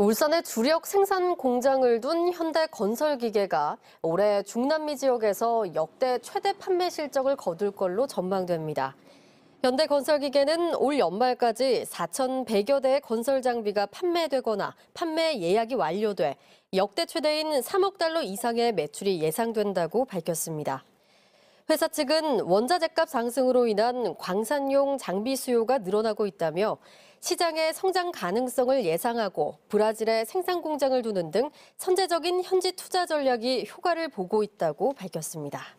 울산에 주력 생산 공장을 둔 현대건설기계가 올해 중남미 지역에서 역대 최대 판매 실적을 거둘 걸로 전망됩니다. 현대건설기계는 올 연말까지 4,100여 대의 건설 장비가 판매되거나 판매 예약이 완료돼 역대 최대인 3억 달러 이상의 매출이 예상된다고 밝혔습니다. 회사 측은 원자재값 상승으로 인한 광산용 장비 수요가 늘어나고 있다며 시장의 성장 가능성을 예상하고 브라질에 생산 공장을 두는 등 선제적인 현지 투자 전략이 효과를 보고 있다고 밝혔습니다.